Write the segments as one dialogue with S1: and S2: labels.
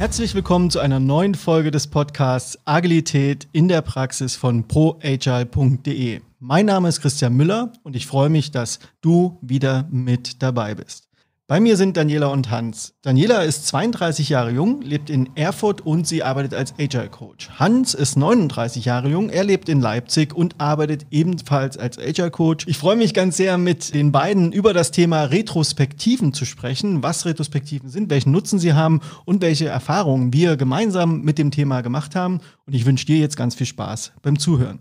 S1: Herzlich willkommen zu einer neuen Folge des Podcasts Agilität in der Praxis von proagile.de. Mein Name ist Christian Müller und ich freue mich, dass du wieder mit dabei bist. Bei mir sind Daniela und Hans. Daniela ist 32 Jahre jung, lebt in Erfurt und sie arbeitet als Agile Coach. Hans ist 39 Jahre jung, er lebt in Leipzig und arbeitet ebenfalls als Agile Coach. Ich freue mich ganz sehr, mit den beiden über das Thema Retrospektiven zu sprechen, was Retrospektiven sind, welchen Nutzen sie haben und welche Erfahrungen wir gemeinsam mit dem Thema gemacht haben. Und ich wünsche dir jetzt ganz viel Spaß beim Zuhören.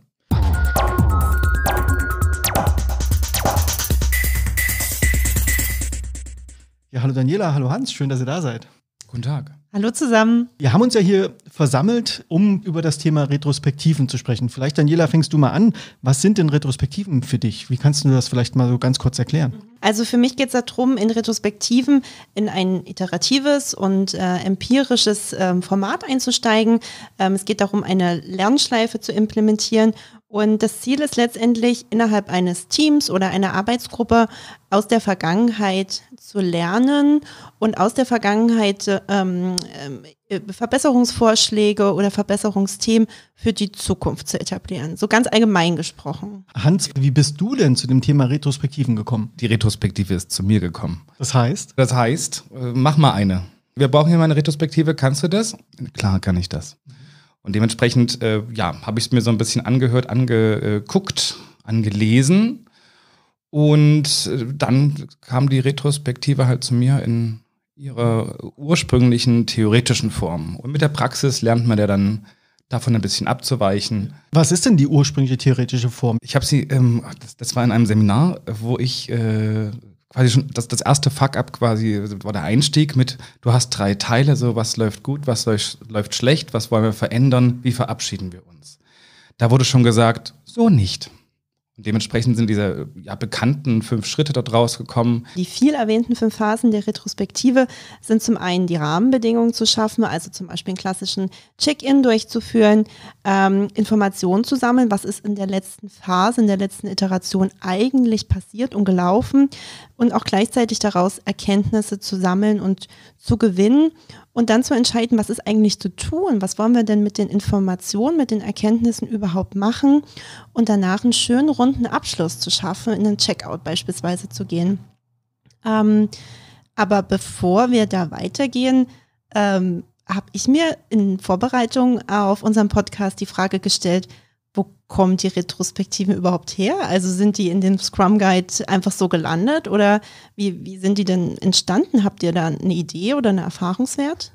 S1: Ja, hallo Daniela, hallo Hans, schön, dass ihr da seid.
S2: Guten Tag.
S3: Hallo zusammen.
S1: Wir haben uns ja hier versammelt, um über das Thema Retrospektiven zu sprechen. Vielleicht, Daniela, fängst du mal an. Was sind denn Retrospektiven für dich? Wie kannst du das vielleicht mal so ganz kurz erklären?
S3: Also für mich geht es darum, in Retrospektiven in ein iteratives und äh, empirisches ähm, Format einzusteigen. Ähm, es geht darum, eine Lernschleife zu implementieren. Und das Ziel ist letztendlich, innerhalb eines Teams oder einer Arbeitsgruppe aus der Vergangenheit zu lernen und aus der Vergangenheit ähm, ähm äh, Verbesserungsvorschläge oder Verbesserungsthemen für die Zukunft zu etablieren. So ganz allgemein gesprochen.
S2: Hans, wie bist du denn zu dem Thema Retrospektiven gekommen? Die Retrospektive ist zu mir gekommen. Das heißt? Das heißt, äh, mach mal eine. Wir brauchen hier mal eine Retrospektive. Kannst du das? Klar kann ich das. Und dementsprechend, äh, ja, habe ich es mir so ein bisschen angehört, angeguckt, angelesen. Und äh, dann kam die Retrospektive halt zu mir in ihrer ursprünglichen theoretischen Form. Und mit der Praxis lernt man ja dann davon ein bisschen abzuweichen. Was ist denn die ursprüngliche theoretische Form? Ich habe sie, ähm, das, das, war in einem Seminar, wo ich äh, quasi schon das, das erste Fuck-up quasi also war der Einstieg mit, du hast drei Teile, so was läuft gut, was läuft, läuft schlecht, was wollen wir verändern, wie verabschieden wir uns. Da wurde schon gesagt, so nicht. Dementsprechend sind diese ja, bekannten fünf Schritte dort rausgekommen.
S3: Die viel erwähnten fünf Phasen der Retrospektive sind zum einen die Rahmenbedingungen zu schaffen, also zum Beispiel einen klassischen Check-in durchzuführen, ähm, Informationen zu sammeln, was ist in der letzten Phase, in der letzten Iteration eigentlich passiert und gelaufen und auch gleichzeitig daraus Erkenntnisse zu sammeln und zu gewinnen und dann zu entscheiden, was ist eigentlich zu tun, was wollen wir denn mit den Informationen, mit den Erkenntnissen überhaupt machen und danach einen schönen Rund gesunden Abschluss zu schaffen, in den Checkout beispielsweise zu gehen. Ähm, aber bevor wir da weitergehen, ähm, habe ich mir in Vorbereitung auf unseren Podcast die Frage gestellt, wo kommen die Retrospektiven überhaupt her? Also sind die in dem Scrum Guide einfach so gelandet oder wie, wie sind die denn entstanden? Habt ihr da eine Idee oder einen Erfahrungswert?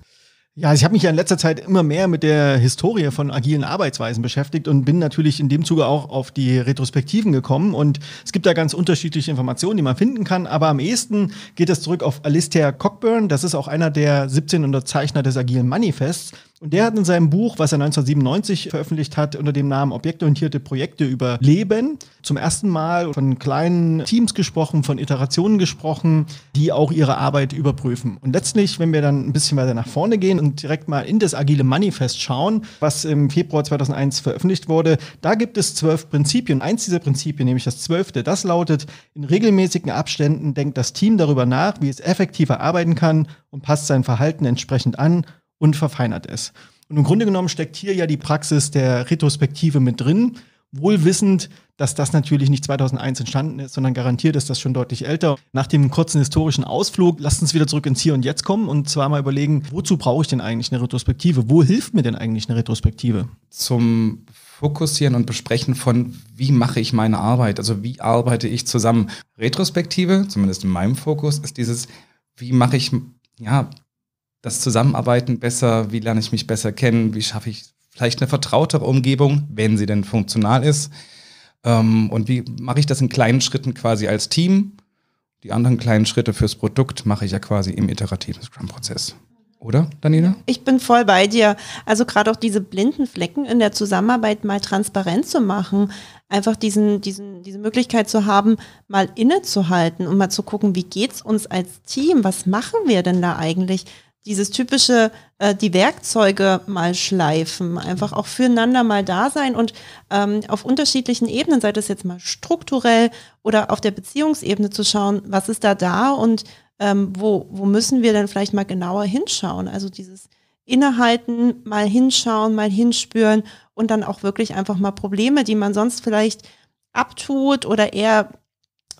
S1: Ja, also ich habe mich ja in letzter Zeit immer mehr mit der Historie von agilen Arbeitsweisen beschäftigt und bin natürlich in dem Zuge auch auf die Retrospektiven gekommen. Und es gibt da ganz unterschiedliche Informationen, die man finden kann. Aber am ehesten geht es zurück auf Alistair Cockburn. Das ist auch einer der 17 Unterzeichner des agilen Manifests. Und der hat in seinem Buch, was er 1997 veröffentlicht hat, unter dem Namen Objektorientierte Projekte über Leben, zum ersten Mal von kleinen Teams gesprochen, von Iterationen gesprochen, die auch ihre Arbeit überprüfen. Und letztlich, wenn wir dann ein bisschen weiter nach vorne gehen und direkt mal in das Agile Manifest schauen, was im Februar 2001 veröffentlicht wurde, da gibt es zwölf Prinzipien. Eins dieser Prinzipien, nämlich das zwölfte, das lautet, in regelmäßigen Abständen denkt das Team darüber nach, wie es effektiver arbeiten kann und passt sein Verhalten entsprechend an und verfeinert es. Und im Grunde genommen steckt hier ja die Praxis der Retrospektive mit drin, wohl wissend, dass das natürlich nicht 2001 entstanden ist, sondern garantiert ist das schon deutlich älter. Nach dem kurzen historischen Ausflug, lasst uns wieder zurück ins Hier und Jetzt kommen und zwar mal überlegen, wozu brauche ich denn eigentlich eine Retrospektive? Wo
S2: hilft mir denn eigentlich eine Retrospektive? Zum Fokussieren und Besprechen von, wie mache ich meine Arbeit, also wie arbeite ich zusammen. Retrospektive, zumindest in meinem Fokus, ist dieses, wie mache ich ja, das Zusammenarbeiten besser, wie lerne ich mich besser kennen, wie schaffe ich vielleicht eine vertrautere Umgebung, wenn sie denn funktional ist. Ähm, und wie mache ich das in kleinen Schritten quasi als Team? Die anderen kleinen Schritte fürs Produkt mache ich ja quasi im iterativen Scrum-Prozess. Oder, Danina?
S3: Ich bin voll bei dir. Also gerade auch diese blinden Flecken in der Zusammenarbeit mal transparent zu machen, einfach diesen, diesen, diese Möglichkeit zu haben, mal innezuhalten und mal zu gucken, wie geht es uns als Team? Was machen wir denn da eigentlich? dieses typische, äh, die Werkzeuge mal schleifen, einfach auch füreinander mal da sein und ähm, auf unterschiedlichen Ebenen, sei das jetzt mal strukturell oder auf der Beziehungsebene zu schauen, was ist da da und ähm, wo, wo müssen wir denn vielleicht mal genauer hinschauen? Also dieses Innehalten, mal hinschauen, mal hinspüren und dann auch wirklich einfach mal Probleme, die man sonst vielleicht abtut oder eher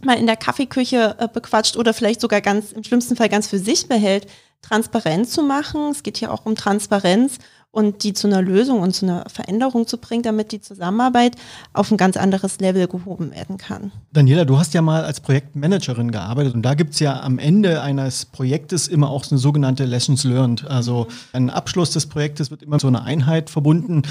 S3: mal in der Kaffeeküche äh, bequatscht oder vielleicht sogar ganz im schlimmsten Fall ganz für sich behält, transparent zu machen. Es geht hier auch um Transparenz und die zu einer Lösung und zu einer Veränderung zu bringen, damit die Zusammenarbeit auf ein ganz anderes Level gehoben werden kann.
S1: Daniela, du hast ja mal als Projektmanagerin gearbeitet und da gibt es ja am Ende eines Projektes immer auch eine sogenannte Lessons Learned. Also ein Abschluss des Projektes wird immer so eine Einheit verbunden.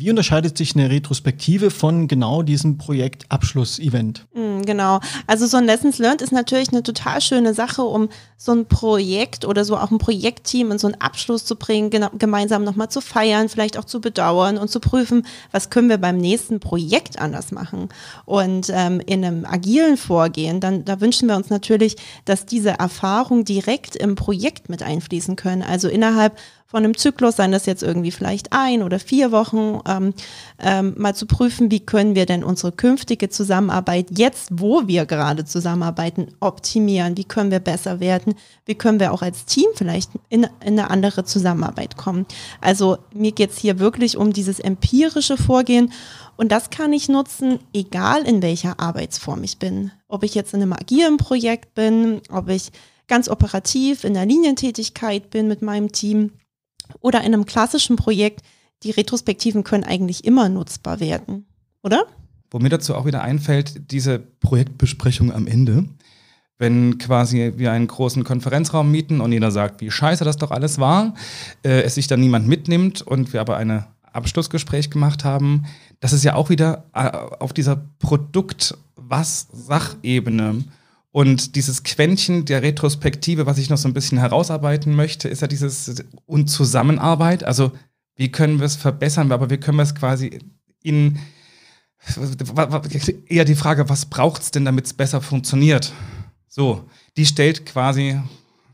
S1: Wie unterscheidet sich eine Retrospektive von genau diesem Projektabschluss-Event?
S3: Hm, genau. Also so ein Lessons Learned ist natürlich eine total schöne Sache, um so ein Projekt oder so auch ein Projektteam in so einen Abschluss zu bringen, gemeinsam nochmal zu feiern, vielleicht auch zu bedauern und zu prüfen, was können wir beim nächsten Projekt anders machen. Und ähm, in einem agilen Vorgehen, dann da wünschen wir uns natürlich, dass diese Erfahrung direkt im Projekt mit einfließen können. Also innerhalb von einem Zyklus, seien das jetzt irgendwie vielleicht ein oder vier Wochen, ähm, ähm, mal zu prüfen, wie können wir denn unsere künftige Zusammenarbeit jetzt, wo wir gerade zusammenarbeiten, optimieren? Wie können wir besser werden? Wie können wir auch als Team vielleicht in, in eine andere Zusammenarbeit kommen? Also mir geht's hier wirklich um dieses empirische Vorgehen. Und das kann ich nutzen, egal in welcher Arbeitsform ich bin. Ob ich jetzt in einem agilen Projekt bin, ob ich ganz operativ in der Linientätigkeit bin mit meinem Team oder in einem klassischen Projekt, die Retrospektiven können eigentlich immer nutzbar werden, oder?
S2: Wo mir dazu auch wieder einfällt, diese Projektbesprechung am Ende. Wenn quasi wir einen großen Konferenzraum mieten und jeder sagt, wie scheiße das doch alles war, äh, es sich dann niemand mitnimmt und wir aber ein Abschlussgespräch gemacht haben, das ist ja auch wieder äh, auf dieser Produkt- was Sachebene und dieses Quäntchen der Retrospektive, was ich noch so ein bisschen herausarbeiten möchte, ist ja dieses und Zusammenarbeit. Also wie können wir es verbessern, aber wie können wir es quasi in eher die Frage, was braucht es denn, damit es besser funktioniert? So, die stellt quasi,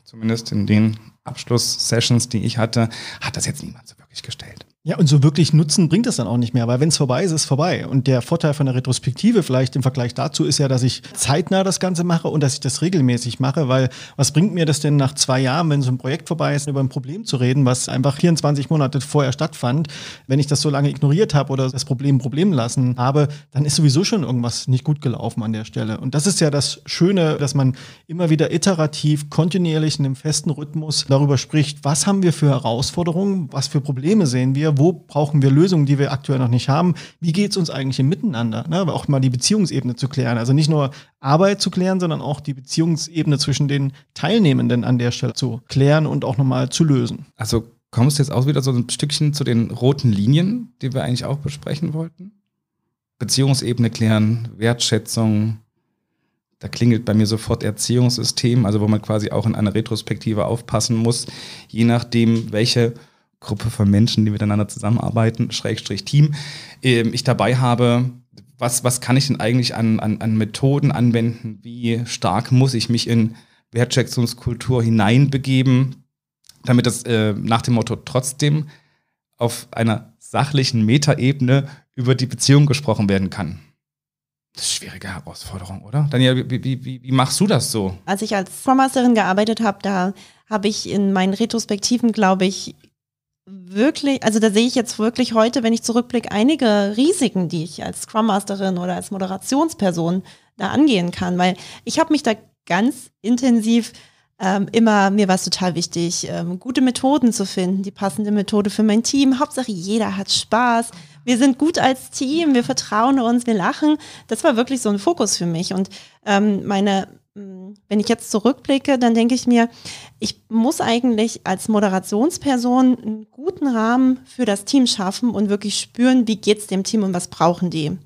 S2: zumindest in den Abschlusssessions, die ich hatte, hat das jetzt niemand so wirklich gestellt.
S1: Ja, und so wirklich Nutzen bringt das dann auch nicht mehr, weil wenn es vorbei ist, ist vorbei. Und der Vorteil von der Retrospektive vielleicht im Vergleich dazu ist ja, dass ich zeitnah das Ganze mache und dass ich das regelmäßig mache, weil was bringt mir das denn nach zwei Jahren, wenn so ein Projekt vorbei ist, über ein Problem zu reden, was einfach 24 Monate vorher stattfand? Wenn ich das so lange ignoriert habe oder das Problem Problem lassen habe, dann ist sowieso schon irgendwas nicht gut gelaufen an der Stelle. Und das ist ja das Schöne, dass man immer wieder iterativ, kontinuierlich in einem festen Rhythmus darüber spricht, was haben wir für Herausforderungen, was für Probleme sehen wir, wo brauchen wir Lösungen, die wir aktuell noch nicht haben, wie geht es uns eigentlich im Miteinander, ne? auch mal die Beziehungsebene zu klären, also nicht nur Arbeit zu klären, sondern auch die Beziehungsebene zwischen den Teilnehmenden an der Stelle zu
S2: klären und auch nochmal zu lösen. Also kommst du jetzt auch wieder so ein Stückchen zu den roten Linien, die wir eigentlich auch besprechen wollten? Beziehungsebene klären, Wertschätzung, da klingelt bei mir sofort Erziehungssystem, also wo man quasi auch in einer Retrospektive aufpassen muss, je nachdem, welche Gruppe von Menschen, die miteinander zusammenarbeiten, Schrägstrich Team, ähm, ich dabei habe, was, was kann ich denn eigentlich an, an, an Methoden anwenden? Wie stark muss ich mich in Wertschätzungskultur hineinbegeben, damit das äh, nach dem Motto trotzdem auf einer sachlichen Metaebene über die Beziehung gesprochen werden kann? Das ist eine schwierige Herausforderung, oder? Daniel, wie, wie, wie, wie machst du das so?
S3: Als ich als Scrum Masterin gearbeitet habe, da habe ich in meinen Retrospektiven, glaube ich, wirklich, also da sehe ich jetzt wirklich heute, wenn ich zurückblicke, einige Risiken, die ich als Scrum Masterin oder als Moderationsperson da angehen kann, weil ich habe mich da ganz intensiv ähm, immer, mir war es total wichtig, ähm, gute Methoden zu finden, die passende Methode für mein Team. Hauptsache, jeder hat Spaß. Wir sind gut als Team, wir vertrauen uns, wir lachen. Das war wirklich so ein Fokus für mich. Und ähm, meine, hm, wenn ich jetzt zurückblicke, dann denke ich mir, ich muss eigentlich als Moderationsperson einen guten Rahmen für das Team schaffen und wirklich spüren, wie geht's dem Team und was brauchen die.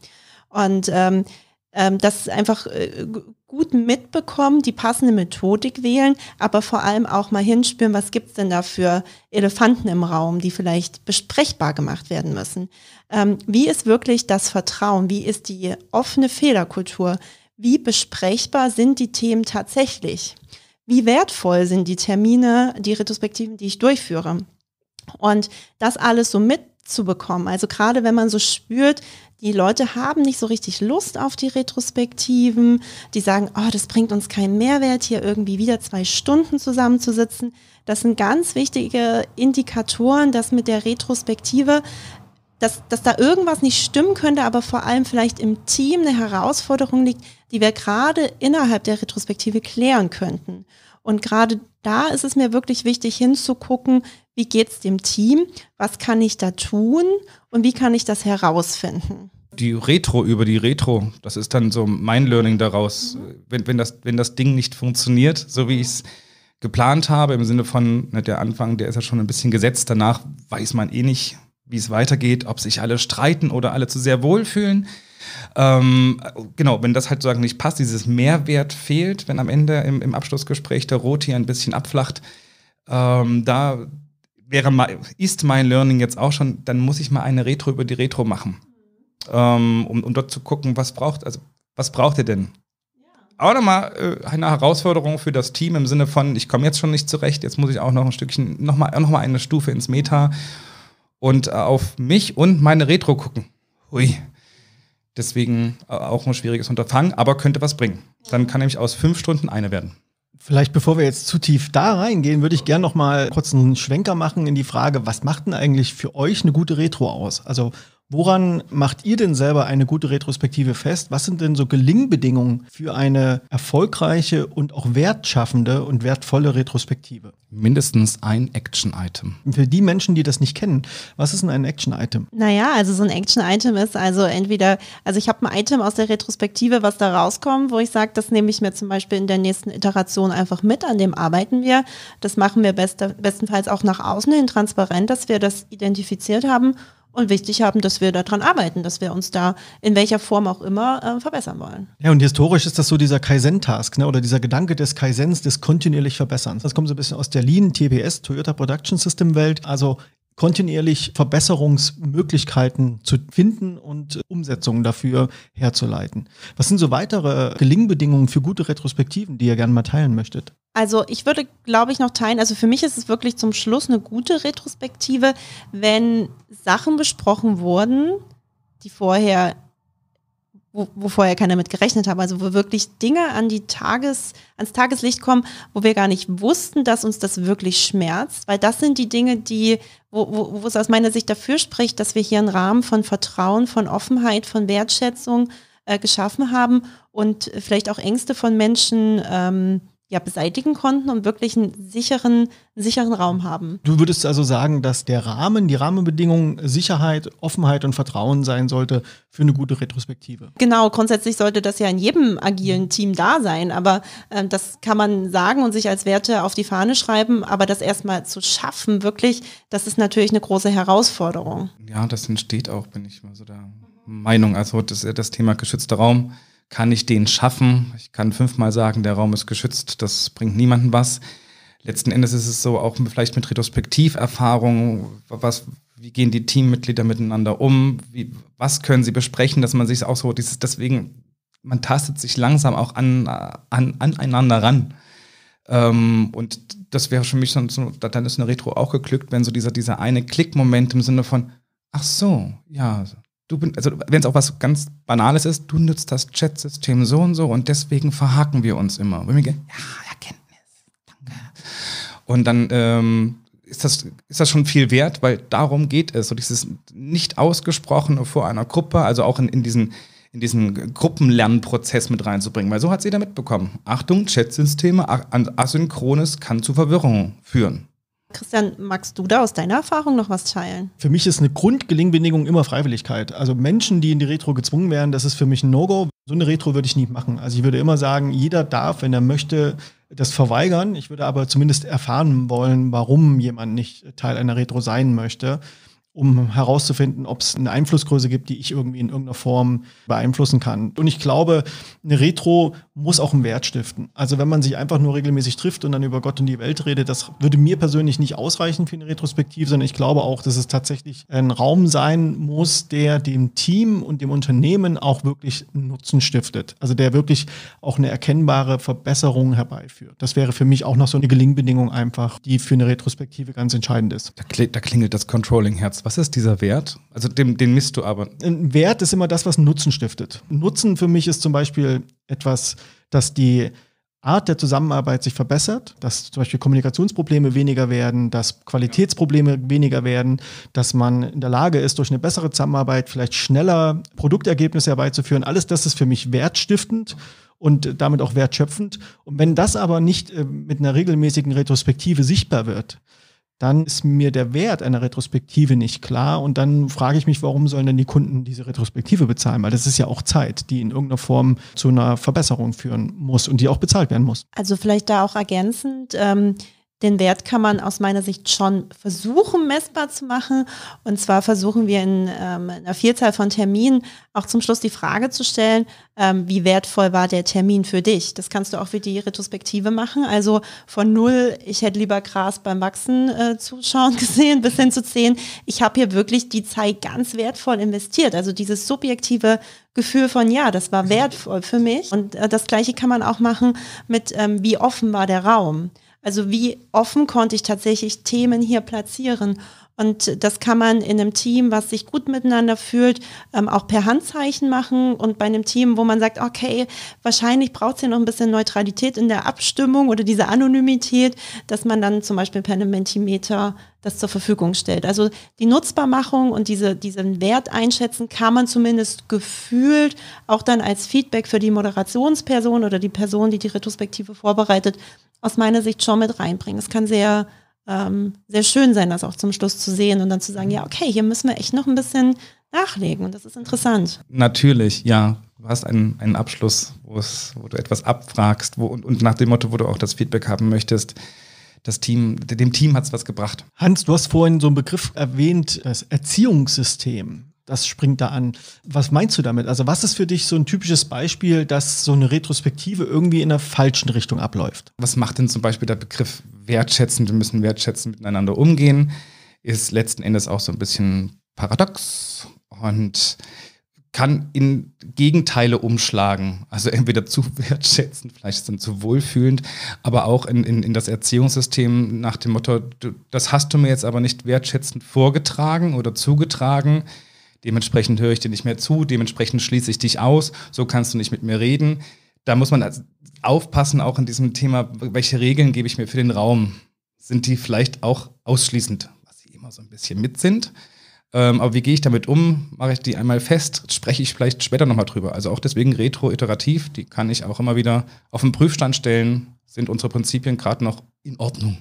S3: Und ähm, ähm, das einfach äh, gut mitbekommen, die passende Methodik wählen, aber vor allem auch mal hinspüren, was gibt's denn da für Elefanten im Raum, die vielleicht besprechbar gemacht werden müssen. Ähm, wie ist wirklich das Vertrauen? Wie ist die offene Fehlerkultur? wie besprechbar sind die Themen tatsächlich? Wie wertvoll sind die Termine, die Retrospektiven, die ich durchführe? Und das alles so mitzubekommen. Also gerade wenn man so spürt, die Leute haben nicht so richtig Lust auf die Retrospektiven. Die sagen, oh, das bringt uns keinen Mehrwert, hier irgendwie wieder zwei Stunden zusammenzusitzen. Das sind ganz wichtige Indikatoren, dass mit der Retrospektive, dass, dass da irgendwas nicht stimmen könnte, aber vor allem vielleicht im Team eine Herausforderung liegt, die wir gerade innerhalb der Retrospektive klären könnten. Und gerade da ist es mir wirklich wichtig hinzugucken, wie geht es dem Team, was kann ich da tun und wie kann ich das herausfinden.
S2: Die Retro über die Retro, das ist dann so mein Learning daraus. Mhm. Wenn, wenn, das, wenn das Ding nicht funktioniert, so wie ich es geplant habe, im Sinne von, ne, der Anfang, der ist ja schon ein bisschen gesetzt, danach weiß man eh nicht, wie es weitergeht, ob sich alle streiten oder alle zu sehr wohlfühlen. Ähm, genau, wenn das halt sozusagen nicht passt, dieses Mehrwert fehlt, wenn am Ende im, im Abschlussgespräch der Roti ein bisschen abflacht, ähm, da wäre ist mein Learning jetzt auch schon, dann muss ich mal eine Retro über die Retro machen, ähm, um, um dort zu gucken, was braucht, also was braucht ihr denn? auch nochmal äh, eine Herausforderung für das Team im Sinne von, ich komme jetzt schon nicht zurecht, jetzt muss ich auch noch ein Stückchen, nochmal noch mal eine Stufe ins Meta und auf mich und meine Retro gucken. Hui. Deswegen äh, auch ein schwieriges Unterfangen, aber könnte was bringen. Dann kann nämlich aus fünf Stunden eine werden.
S1: Vielleicht bevor wir jetzt zu tief da reingehen, würde ich gerne noch mal kurz einen Schwenker machen in die Frage, was macht denn eigentlich für euch eine gute Retro aus? Also Woran macht ihr denn selber eine gute Retrospektive fest? Was sind denn so Gelingbedingungen für eine erfolgreiche und auch wertschaffende und wertvolle Retrospektive?
S2: Mindestens ein Action-Item.
S1: Für die Menschen, die das nicht kennen, was ist denn ein Action-Item?
S3: Naja, also so ein Action-Item ist also entweder, also ich habe ein Item aus der Retrospektive, was da rauskommt, wo ich sage, das nehme ich mir zum Beispiel in der nächsten Iteration einfach mit, an dem arbeiten wir. Das machen wir best bestenfalls auch nach außen hin transparent, dass wir das identifiziert haben und wichtig haben, dass wir daran arbeiten, dass wir uns da in welcher Form auch immer äh, verbessern wollen.
S1: Ja, und historisch ist das so dieser Kaizen-Task ne, oder dieser Gedanke des Kaizens, des kontinuierlich Verbesserns. Das kommt so ein bisschen aus der Lean, TPS, Toyota Production System Welt. Also kontinuierlich Verbesserungsmöglichkeiten zu finden und Umsetzungen dafür herzuleiten. Was sind so weitere Gelingbedingungen für gute Retrospektiven, die ihr gerne mal teilen möchtet?
S3: Also ich würde, glaube ich, noch teilen, also für mich ist es wirklich zum Schluss eine gute Retrospektive, wenn Sachen besprochen wurden, die vorher wo, wo vorher keiner mit gerechnet hat. Also wo wirklich Dinge an die Tages, ans Tageslicht kommen, wo wir gar nicht wussten, dass uns das wirklich schmerzt. Weil das sind die Dinge, die, wo, wo, wo es aus meiner Sicht dafür spricht, dass wir hier einen Rahmen von Vertrauen, von Offenheit, von Wertschätzung äh, geschaffen haben und vielleicht auch Ängste von Menschen ähm, ja, beseitigen konnten und wirklich einen sicheren, einen sicheren Raum haben.
S1: Du würdest also sagen, dass der Rahmen, die Rahmenbedingungen Sicherheit, Offenheit und Vertrauen sein sollte für eine gute Retrospektive.
S3: Genau, grundsätzlich sollte das ja in jedem agilen Team da sein, aber äh, das kann man sagen und sich als Werte auf die Fahne schreiben, aber das erstmal zu schaffen, wirklich, das ist natürlich eine große Herausforderung.
S2: Ja, das entsteht auch, bin ich mal so der Meinung. Also das, das Thema geschützter Raum kann ich den schaffen? Ich kann fünfmal sagen, der Raum ist geschützt, das bringt niemandem was. Letzten Endes ist es so, auch vielleicht mit Retrospektiverfahrungen, was, wie gehen die Teammitglieder miteinander um, wie, was können sie besprechen, dass man sich auch so, dieses, deswegen, man tastet sich langsam auch an, an, aneinander ran. Ähm, und das wäre für mich dann, so, dann ist eine Retro auch geglückt, wenn so dieser, dieser eine Klickmoment im Sinne von, ach so, ja, du, also wenn es auch was ganz Banales ist, du nutzt das Chat-System so und so und deswegen verhaken wir uns immer. Und wir gehen, ja, Erkenntnis, danke. Mhm. Und dann ähm, ist, das, ist das schon viel wert, weil darum geht es. So dieses nicht ausgesprochene vor einer Gruppe, also auch in, in diesen in diesen Gruppenlernprozess mit reinzubringen, weil so hat es jeder mitbekommen. Achtung, Chatsysteme, asynchrones kann zu Verwirrung führen.
S3: Christian, magst du da aus deiner Erfahrung noch was teilen?
S2: Für mich
S1: ist eine Grundgelingbedingung immer Freiwilligkeit. Also Menschen, die in die Retro gezwungen werden, das ist für mich ein No-Go. So eine Retro würde ich nie machen. Also ich würde immer sagen, jeder darf, wenn er möchte, das verweigern. Ich würde aber zumindest erfahren wollen, warum jemand nicht Teil einer Retro sein möchte, um herauszufinden, ob es eine Einflussgröße gibt, die ich irgendwie in irgendeiner Form beeinflussen kann. Und ich glaube, eine Retro muss auch einen Wert stiften. Also wenn man sich einfach nur regelmäßig trifft und dann über Gott und die Welt redet, das würde mir persönlich nicht ausreichen für eine Retrospektive, sondern ich glaube auch, dass es tatsächlich ein Raum sein muss, der dem Team und dem Unternehmen auch wirklich Nutzen stiftet. Also der wirklich auch eine erkennbare Verbesserung herbeiführt. Das wäre für mich auch noch so eine Gelingbedingung einfach, die für eine Retrospektive ganz entscheidend ist.
S2: Da, kling, da klingelt das Controlling-Herz. Was ist dieser Wert?
S1: Also den, den misst du aber. Ein Wert ist immer das, was Nutzen stiftet. Nutzen für mich ist zum Beispiel etwas, dass die Art der Zusammenarbeit sich verbessert, dass zum Beispiel Kommunikationsprobleme weniger werden, dass Qualitätsprobleme weniger werden, dass man in der Lage ist, durch eine bessere Zusammenarbeit vielleicht schneller Produktergebnisse herbeizuführen. Alles das ist für mich wertstiftend und damit auch wertschöpfend. Und wenn das aber nicht äh, mit einer regelmäßigen Retrospektive sichtbar wird, dann ist mir der Wert einer Retrospektive nicht klar und dann frage ich mich, warum sollen denn die Kunden diese Retrospektive bezahlen? Weil das ist ja auch Zeit, die in irgendeiner Form zu einer Verbesserung führen muss und die auch bezahlt werden muss.
S3: Also vielleicht da auch ergänzend. Ähm den Wert kann man aus meiner Sicht schon versuchen, messbar zu machen. Und zwar versuchen wir in ähm, einer Vielzahl von Terminen auch zum Schluss die Frage zu stellen, ähm, wie wertvoll war der Termin für dich? Das kannst du auch für die Retrospektive machen. Also von null, ich hätte lieber Gras beim Wachsen äh, zuschauen gesehen, bis hin zu zehn, ich habe hier wirklich die Zeit ganz wertvoll investiert. Also dieses subjektive Gefühl von, ja, das war mhm. wertvoll für mich. Und äh, das Gleiche kann man auch machen mit, ähm, wie offen war der Raum? Also wie offen konnte ich tatsächlich Themen hier platzieren? Und das kann man in einem Team, was sich gut miteinander fühlt, ähm, auch per Handzeichen machen. Und bei einem Team, wo man sagt, okay, wahrscheinlich braucht es hier noch ein bisschen Neutralität in der Abstimmung oder diese Anonymität, dass man dann zum Beispiel per einem Mentimeter das zur Verfügung stellt. Also die Nutzbarmachung und diese, diesen Wert einschätzen kann man zumindest gefühlt auch dann als Feedback für die Moderationsperson oder die Person, die die Retrospektive vorbereitet, aus meiner Sicht schon mit reinbringen. Es kann sehr ähm, sehr schön sein, das auch zum Schluss zu sehen und dann zu sagen, mhm. ja, okay, hier müssen wir echt noch ein bisschen nachlegen und das ist interessant.
S2: Natürlich, ja. Du hast einen, einen Abschluss, wo, du etwas abfragst wo, und, und nach dem Motto, wo du auch das Feedback haben möchtest das Team, dem Team hat es was gebracht.
S1: Hans, du hast vorhin so einen Begriff erwähnt, das Erziehungssystem das springt da an. Was meinst du damit? Also was ist für dich so ein typisches
S2: Beispiel, dass so eine Retrospektive irgendwie in der falschen Richtung abläuft? Was macht denn zum Beispiel der Begriff wertschätzen? Wir müssen wertschätzen miteinander umgehen. Ist letzten Endes auch so ein bisschen paradox und kann in Gegenteile umschlagen. Also entweder zu wertschätzend, vielleicht dann zu wohlfühlend, aber auch in, in, in das Erziehungssystem nach dem Motto, du, das hast du mir jetzt aber nicht wertschätzend vorgetragen oder zugetragen dementsprechend höre ich dir nicht mehr zu, dementsprechend schließe ich dich aus, so kannst du nicht mit mir reden. Da muss man aufpassen, auch in diesem Thema, welche Regeln gebe ich mir für den Raum? Sind die vielleicht auch ausschließend, was sie immer so ein bisschen mit sind? Ähm, aber wie gehe ich damit um? Mache ich die einmal fest? Spreche ich vielleicht später nochmal drüber? Also auch deswegen retro-iterativ, die kann ich auch immer wieder auf den Prüfstand stellen. Sind unsere Prinzipien gerade noch in Ordnung?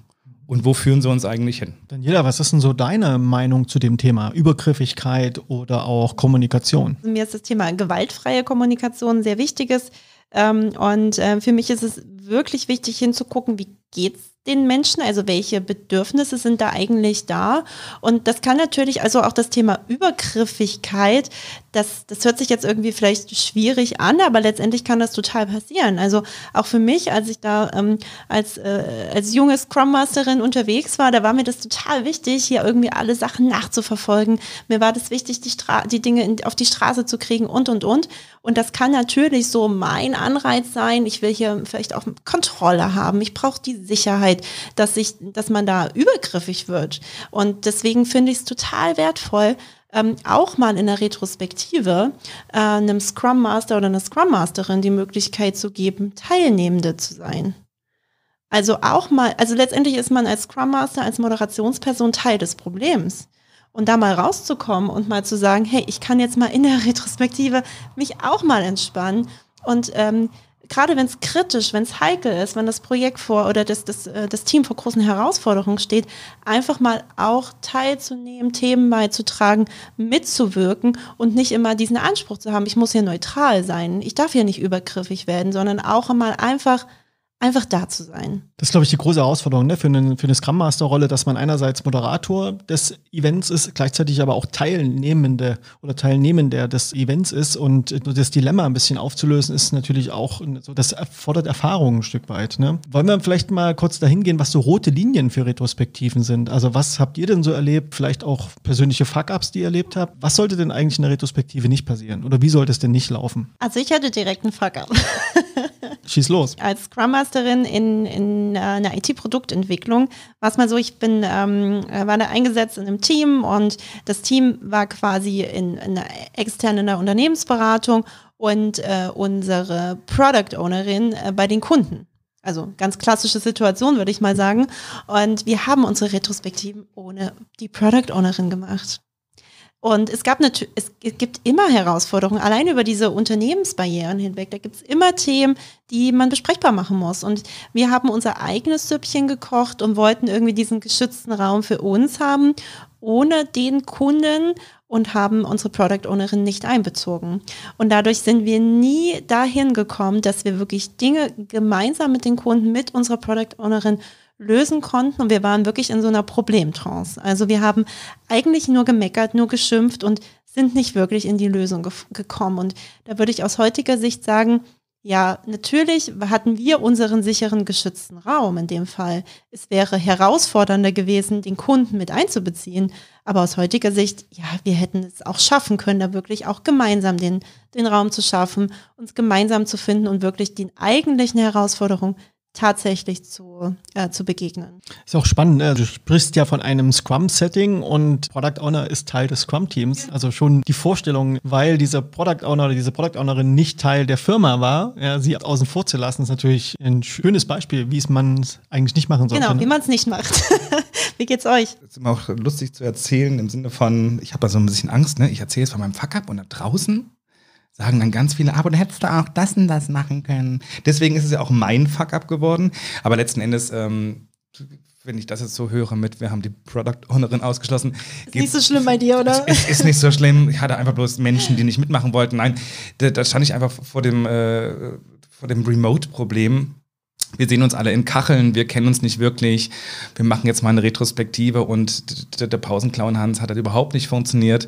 S2: und wo führen sie uns eigentlich hin?
S1: Daniela, was ist denn so deine Meinung zu dem Thema Übergriffigkeit oder auch Kommunikation?
S3: Mir ist das Thema gewaltfreie Kommunikation ein sehr wichtiges. Ähm, und äh, für mich ist es wirklich wichtig hinzugucken, wie geht's den Menschen? Also welche Bedürfnisse sind da eigentlich da? Und das kann natürlich also auch das Thema Übergriffigkeit, das, das hört sich jetzt irgendwie vielleicht schwierig an, aber letztendlich kann das total passieren. Also auch für mich, als ich da ähm, als, äh, als junge Scrum Masterin unterwegs war, da war mir das total wichtig, hier irgendwie alle Sachen nachzuverfolgen. Mir war das wichtig, die, Stra die Dinge in, auf die Straße zu kriegen und, und, und. Und das kann natürlich so mein Anreiz sein. Ich will hier vielleicht auch Kontrolle haben. Ich brauche die Sicherheit Sicherheit, dass sich, dass man da übergriffig wird. Und deswegen finde ich es total wertvoll, ähm, auch mal in der Retrospektive äh, einem Scrum Master oder einer Scrum Masterin die Möglichkeit zu geben, Teilnehmende zu sein. Also auch mal, also letztendlich ist man als Scrum Master, als Moderationsperson Teil des Problems. Und da mal rauszukommen und mal zu sagen, hey, ich kann jetzt mal in der Retrospektive mich auch mal entspannen und ähm, gerade wenn es kritisch, wenn es heikel ist, wenn das Projekt vor oder das, das, äh, das Team vor großen Herausforderungen steht, einfach mal auch teilzunehmen, Themen beizutragen, mitzuwirken und nicht immer diesen Anspruch zu haben, ich muss hier neutral sein, ich darf hier nicht übergriffig werden, sondern auch mal einfach einfach da zu sein.
S1: Das ist, glaube ich, die große Herausforderung ne? für, eine, für eine Scrum Master Rolle, dass man einerseits Moderator des Events ist, gleichzeitig aber auch Teilnehmende oder Teilnehmender des Events ist und das Dilemma ein bisschen aufzulösen ist natürlich auch, das erfordert Erfahrung ein Stück weit. Ne? Wollen wir vielleicht mal kurz dahin gehen, was so rote Linien für Retrospektiven sind? Also was habt ihr denn so erlebt? Vielleicht auch persönliche Fuck-ups, die ihr erlebt habt? Was sollte denn eigentlich in der Retrospektive nicht passieren? Oder wie sollte es denn nicht laufen?
S3: Also ich hatte direkt einen Fuck-up.
S1: Schieß los.
S3: Als Scrum Masterin in, in äh, einer IT-Produktentwicklung war es mal so, ich bin, ähm, äh, war da eingesetzt in einem Team und das Team war quasi in, in einer externen Unternehmensberatung und äh, unsere Product Ownerin äh, bei den Kunden. Also ganz klassische Situation, würde ich mal sagen. Und wir haben unsere Retrospektiven ohne die Product Ownerin gemacht. Und es gab natürlich, es gibt immer Herausforderungen, allein über diese Unternehmensbarrieren hinweg. Da gibt es immer Themen, die man besprechbar machen muss. Und wir haben unser eigenes Süppchen gekocht und wollten irgendwie diesen geschützten Raum für uns haben, ohne den Kunden und haben unsere Product Ownerin nicht einbezogen. Und dadurch sind wir nie dahin gekommen, dass wir wirklich Dinge gemeinsam mit den Kunden, mit unserer Product Ownerin lösen konnten und wir waren wirklich in so einer Problemtrance. Also wir haben eigentlich nur gemeckert, nur geschimpft und sind nicht wirklich in die Lösung ge gekommen. Und da würde ich aus heutiger Sicht sagen, ja, natürlich hatten wir unseren sicheren geschützten Raum in dem Fall. Es wäre herausfordernder gewesen, den Kunden mit einzubeziehen. Aber aus heutiger Sicht, ja, wir hätten es auch schaffen können, da wirklich auch gemeinsam den, den Raum zu schaffen, uns gemeinsam zu finden und wirklich den eigentlichen Herausforderungen tatsächlich zu, äh, zu begegnen.
S1: Ist auch spannend. Ne? Also, du sprichst ja von einem Scrum-Setting und Product Owner ist Teil des Scrum-Teams. Ja. Also schon die Vorstellung, weil dieser Product Owner oder diese Product Ownerin nicht Teil der Firma war, ja, sie außen vor zu lassen, ist natürlich ein schönes Beispiel, wie man es eigentlich nicht machen sollte. Genau,
S3: ne? wie man es nicht macht. wie geht's euch? Es
S2: ist immer auch lustig zu erzählen im Sinne von, ich habe da so ein bisschen Angst, ne? ich erzähle es von meinem Fuck-Up und da draußen sagen dann ganz viele, aber du hättest da auch das und das machen können. Deswegen ist es ja auch mein Fuck-up geworden. Aber letzten Endes, ähm, wenn ich das jetzt so höre mit, wir haben die Product Ownerin ausgeschlossen. Ist nicht so schlimm bei dir, oder? Ist, ist nicht so schlimm. Ich hatte einfach bloß Menschen, die nicht mitmachen wollten. Nein, da, da stand ich einfach vor dem, äh, vor dem Remote-Problem. Wir sehen uns alle in Kacheln, wir kennen uns nicht wirklich. Wir machen jetzt mal eine Retrospektive und der Pausenclown Hans hat halt überhaupt nicht funktioniert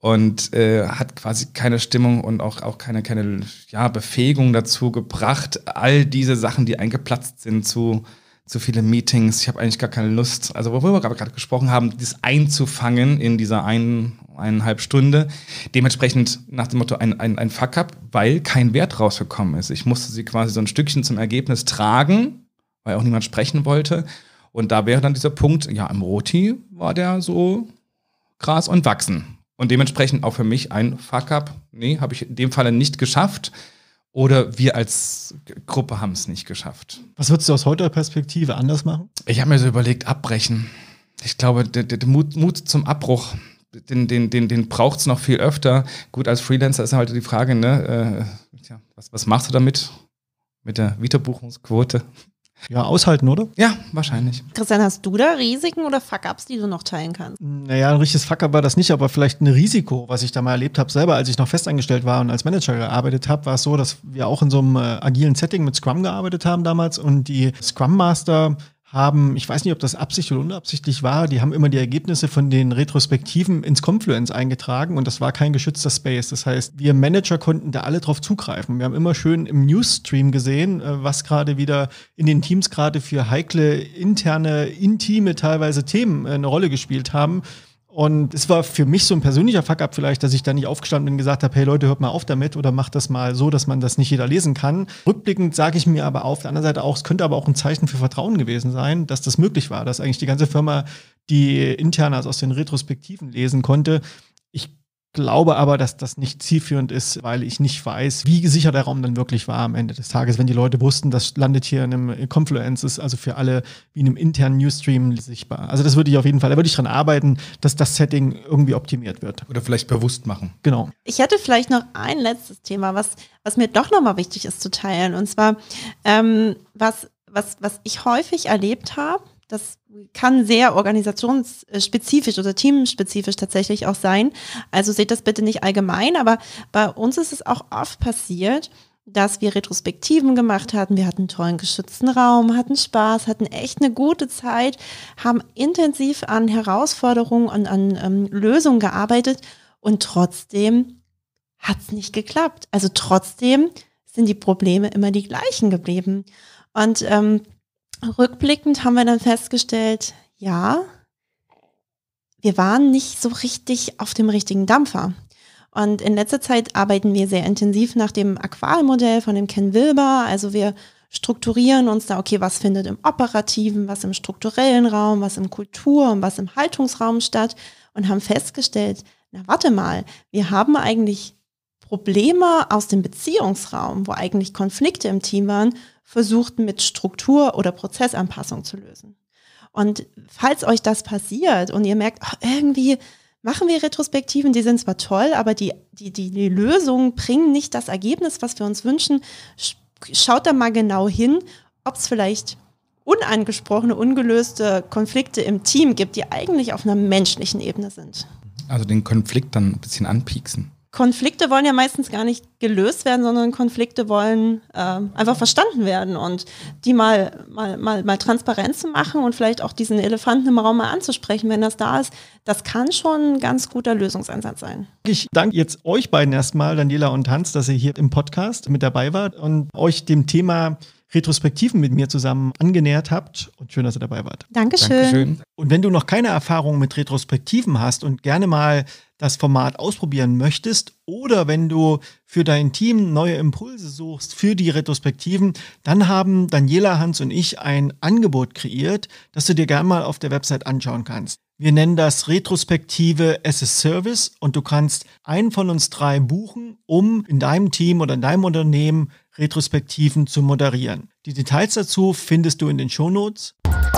S2: und äh, hat quasi keine Stimmung und auch, auch keine, keine ja, Befähigung dazu gebracht, all diese Sachen, die eingeplatzt sind, zu, zu viele Meetings. Ich habe eigentlich gar keine Lust, also worüber wir gerade gesprochen haben, das einzufangen in dieser einen, eineinhalb Stunde. Dementsprechend nach dem Motto ein, ein, ein Fuck-up, weil kein Wert rausgekommen ist. Ich musste sie quasi so ein Stückchen zum Ergebnis tragen, weil auch niemand sprechen wollte. Und da wäre dann dieser Punkt, ja, im Roti war der so Gras und Wachsen. Und dementsprechend auch für mich ein Fuck-up. Nee, habe ich in dem Falle nicht geschafft. Oder wir als Gruppe haben es nicht geschafft.
S1: Was würdest du aus heutiger Perspektive anders machen?
S2: Ich habe mir so überlegt, abbrechen. Ich glaube, der, der Mut, Mut zum Abbruch, den, den, den, den braucht es noch viel öfter. Gut, als Freelancer ist halt die Frage, ne, äh, tja, was, was machst du damit? Mit der Wiederbuchungsquote? ja, aushalten, oder? Ja, wahrscheinlich.
S3: Christian, hast du da Risiken oder Fuck-Ups, die du noch teilen kannst?
S2: Naja, ein richtiges Fuck-Up war das nicht, aber
S1: vielleicht ein Risiko, was ich da mal erlebt habe, selber, als ich noch festangestellt war und als Manager gearbeitet habe, war es so, dass wir auch in so einem äh, agilen Setting mit Scrum gearbeitet haben damals und die Scrum Master haben, ich weiß nicht, ob das absichtlich oder unabsichtlich war, die haben immer die Ergebnisse von den Retrospektiven ins Confluence eingetragen und das war kein geschützter Space. Das heißt, wir Manager konnten da alle drauf zugreifen. Wir haben immer schön im Newsstream gesehen, äh, was gerade wieder in den Teams gerade für heikle, interne, intime teilweise Themen äh, eine Rolle gespielt haben. Und es war für mich so ein persönlicher Fuck-up vielleicht, dass ich da nicht aufgestanden bin und gesagt habe, hey Leute, hört mal auf damit oder macht das mal so, dass man das nicht jeder lesen kann. Rückblickend sage ich mir aber auf der anderen Seite auch, es könnte aber auch ein Zeichen für Vertrauen gewesen sein, dass das möglich war, dass eigentlich die ganze Firma die Internas also aus den Retrospektiven lesen konnte glaube aber, dass das nicht zielführend ist, weil ich nicht weiß, wie sicher der Raum dann wirklich war am Ende des Tages. Wenn die Leute wussten, das landet hier in einem Confluence, ist also für alle wie in einem internen Newsstream sichtbar. Also das würde ich auf jeden Fall, da würde ich dran arbeiten, dass das Setting irgendwie optimiert
S2: wird. Oder vielleicht bewusst machen. Genau.
S3: Ich hätte vielleicht noch ein letztes Thema, was, was mir doch nochmal wichtig ist zu teilen. Und zwar, ähm, was, was, was ich häufig erlebt habe, das kann sehr organisationsspezifisch oder teamspezifisch tatsächlich auch sein. Also seht das bitte nicht allgemein, aber bei uns ist es auch oft passiert, dass wir Retrospektiven gemacht hatten. Wir hatten einen tollen geschützten Raum, hatten Spaß, hatten echt eine gute Zeit, haben intensiv an Herausforderungen und an ähm, Lösungen gearbeitet und trotzdem hat es nicht geklappt. Also trotzdem sind die Probleme immer die gleichen geblieben. Und ähm, rückblickend haben wir dann festgestellt, ja, wir waren nicht so richtig auf dem richtigen Dampfer. Und in letzter Zeit arbeiten wir sehr intensiv nach dem Aqualmodell von dem Ken Wilber. Also wir strukturieren uns da, okay, was findet im operativen, was im strukturellen Raum, was im Kultur und was im Haltungsraum statt und haben festgestellt, na warte mal, wir haben eigentlich Probleme aus dem Beziehungsraum, wo eigentlich Konflikte im Team waren versucht mit Struktur oder Prozessanpassung zu lösen. Und falls euch das passiert und ihr merkt, ach, irgendwie machen wir Retrospektiven, die sind zwar toll, aber die, die, die, die Lösungen bringen nicht das Ergebnis, was wir uns wünschen, schaut da mal genau hin, ob es vielleicht unangesprochene, ungelöste Konflikte im Team gibt, die eigentlich auf einer menschlichen Ebene sind.
S2: Also den Konflikt dann ein bisschen anpieksen.
S3: Konflikte wollen ja meistens gar nicht gelöst werden, sondern Konflikte wollen äh, einfach verstanden werden und die mal, mal, mal, mal transparent zu machen und vielleicht auch diesen Elefanten im Raum mal anzusprechen, wenn das da ist, das kann schon ein ganz guter Lösungsansatz sein.
S1: Ich danke jetzt euch beiden erstmal, Daniela und Hans, dass ihr hier im Podcast mit dabei wart und euch dem Thema Retrospektiven mit mir zusammen angenähert habt. Und schön, dass ihr dabei wart. Dankeschön. Dankeschön. Und wenn du noch keine Erfahrung mit Retrospektiven hast und gerne mal das Format ausprobieren möchtest oder wenn du für dein Team neue Impulse suchst für die Retrospektiven, dann haben Daniela, Hans und ich ein Angebot kreiert, das du dir gerne mal auf der Website anschauen kannst. Wir nennen das Retrospektive as a Service und du kannst einen von uns drei buchen, um in deinem Team oder in deinem Unternehmen Retrospektiven zu moderieren. Die Details dazu findest du in den Shownotes. Notes.